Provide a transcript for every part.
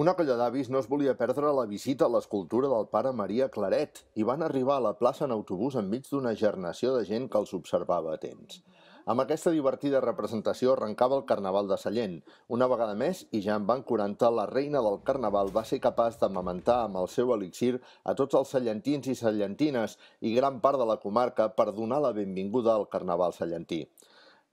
Una colla d'avis no es volia perdre la visita a l'escultura del pare Maria Claret i van arribar a la plaça en autobús enmig d'una gernació de gent que els observava atents. Amb aquesta divertida representació arrencava el Carnaval de Sallent. Una vegada més, i ja en van 40, la reina del Carnaval va ser capaç de mamentar amb el seu elixir a tots els sallentins i sallentines i gran part de la comarca per donar la benvinguda al Carnaval sallentí.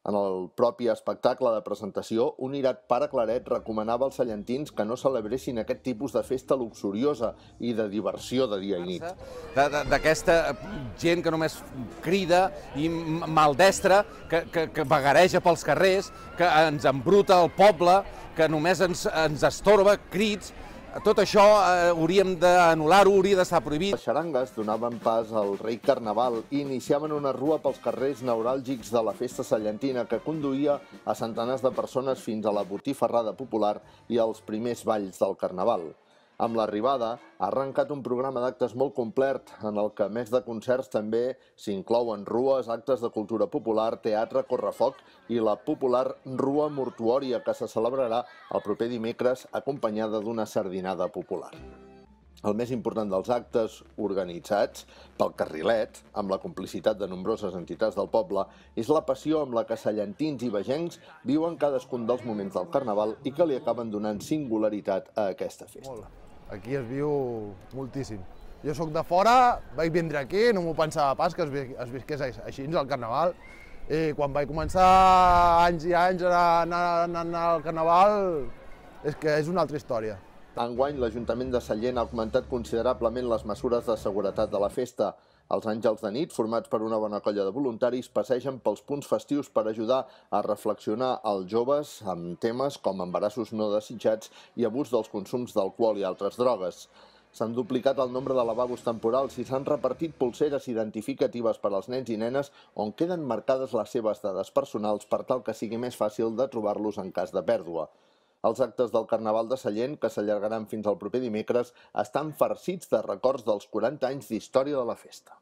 En el propi espectacle de presentació, un irat pare Claret recomanava als cellentins que no celebressin aquest tipus de festa luxuriosa i de diversió de dia i nit. D'aquesta gent que només crida i maldestra, que, que, que vagareja pels carrers, que ens embruta el poble, que només ens, ens estorba crits, tot això eh, hauríem danullar ho hauria d'estar prohibit. Les xarangues donaven pas al rei Carnaval i iniciaven una rua pels carrers neuràlgics de la festa sallentina que conduïa a centenars de persones fins a la botifarrada popular i als primers balls del Carnaval. Amb l'arribada, ha arrencat un programa d'actes molt complet, en el que, a més de concerts, també s'inclouen rues, actes de cultura popular, teatre, correfoc i la popular Rua Mortuòria, que se celebrarà el proper dimecres acompanyada d'una sardinada popular. El més important dels actes organitzats pel Carrilet, amb la complicitat de nombroses entitats del poble, és la passió amb la que cellentins i vegencs viuen cadascun dels moments del Carnaval i que li acaben donant singularitat a aquesta festa. Molt. Aquí es viu moltíssim. Jo sóc de fora, vaig vindre aquí, no m'ho pensava pas que es visqués així al Carnaval. I quan vaig començar anys i anys a anar, anar, anar al Carnaval, és que és una altra història. Enguany, l'Ajuntament de Sallent ha augmentat considerablement les mesures de seguretat de la festa. Els Àngels de Nit, formats per una bona colla de voluntaris, passegen pels punts festius per ajudar a reflexionar als joves amb temes com embarassos no desitjats i abús dels consums d'alcohol i altres drogues. S'han duplicat el nombre de lavabos temporals i s'han repartit polseres identificatives per als nens i nenes on queden marcades les seves dades personals per tal que sigui més fàcil de trobar-los en cas de pèrdua. Els actes del Carnaval de Sallent, que s'allargaran fins al proper dimecres, estan farcits de records dels 40 anys d'història de la festa.